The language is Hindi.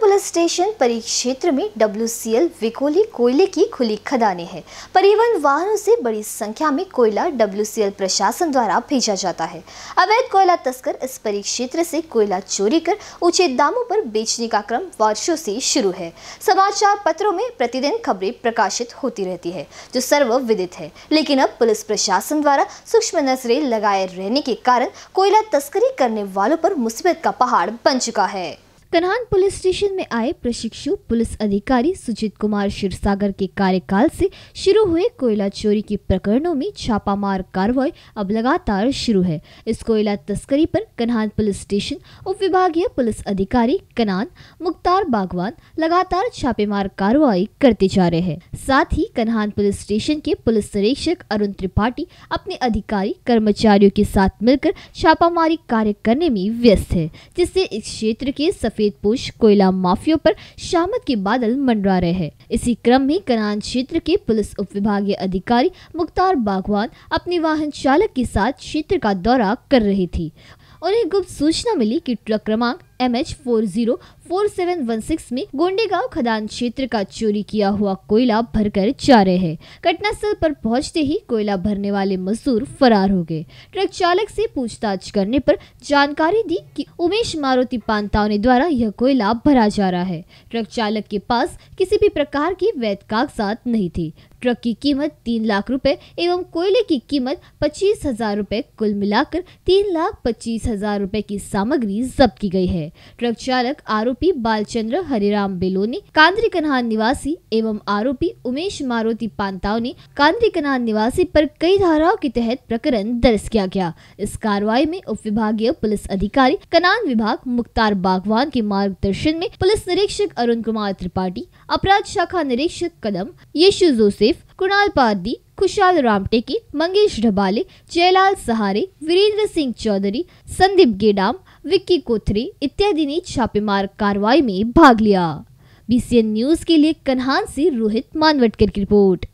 पुलिस स्टेशन परिक्षेत्र में डब्ल्यू विकोली कोयले की खुली खदानें हैं परिवहन वाहनों से बड़ी संख्या में कोयला डब्ल्यू प्रशासन द्वारा भेजा जाता है अवैध कोयला तस्कर इस परिक्षेत्र से कोयला चोरी कर ऊंचे दामों पर बेचने का क्रम वर्षों से शुरू है समाचार पत्रों में प्रतिदिन खबरें प्रकाशित होती रहती है जो सर्व विदित है लेकिन अब पुलिस प्रशासन द्वारा सूक्ष्म नजरें लगाए रहने के कारण कोयला तस्करी करने वालों पर मुसीबत का पहाड़ बन चुका है कन्हान पुलिस स्टेशन में आए प्रशिक्षु पुलिस अधिकारी सुजीत कुमार क्षीरसागर के कार्यकाल से शुरू हुए कोयला चोरी के प्रकरणों में छापामार कार्रवाई अब लगातार शुरू है इस कोयला तस्करी पर कन्हान पुलिस स्टेशन उप विभागीय पुलिस अधिकारी कन्हान मुख्तार बागवान लगातार छापेमार कार्रवाई करते जा रहे हैं साथ ही कन्हान पुलिस स्टेशन के पुलिस निरीक्षक अरुण त्रिपाठी अपने अधिकारी कर्मचारियों के साथ मिलकर छापामारी कार्य करने में व्यस्त है जिससे इस क्षेत्र के सफेद सफेद कोयला माफियों पर शामत के बादल मंडरा रहे हैं इसी क्रम में कनान क्षेत्र के पुलिस उप विभागीय अधिकारी मुख्तार बागवान अपने वाहन चालक के साथ क्षेत्र का दौरा कर रही थी उन्हें गुप्त सूचना मिली कि ट्रक क्रमांक M H four zero four seven one six में गोंडेगांव खदान क्षेत्र का चोरी किया हुआ कोयला भरकर जा रहे हैं स्थल पर पहुंचते ही कोयला भरने वाले मजदूर फरार हो गए ट्रक चालक से पूछताछ करने पर जानकारी दी कि उमेश मारुति पांतावने द्वारा यह कोयला भरा जा रहा है ट्रक चालक के पास किसी भी प्रकार की वैध कागजात नहीं थी ट्रक की कीमत तीन लाख रुपए एवं कोयले की कीमत पच्चीस हजार रुपए कुल मिलाकर तीन लाख पच्चीस हजार रुपए की सामग्री जब्त की गई है ट्रक चालक आरोपी बालचंद्र हरिराम बेलोनी कांद्री कन्हान निवासी एवं आरोपी उमेश मारुति पांताव ने कांद्री कन्हान निवासी पर कई धाराओं के तहत प्रकरण दर्ज किया गया इस कार्रवाई में उप विभागीय पुलिस अधिकारी कनान विभाग मुख्तार बागवान के मार्गदर्शन में पुलिस निरीक्षक अरुण कुमार त्रिपाठी अपराध शाखा निरीक्षक कदम यशु जोसेफ कुणाल पार्दी खुशाल रामटेके मंगेश ढबाले जयलाल सहारे वीरेंद्र सिंह चौधरी संदीप गेडाम विक्की कोथरे इत्यादि ने छापेमार कार्रवाई में भाग लिया बीसीएन न्यूज के लिए कन्हान से रोहित मानवटकर की रिपोर्ट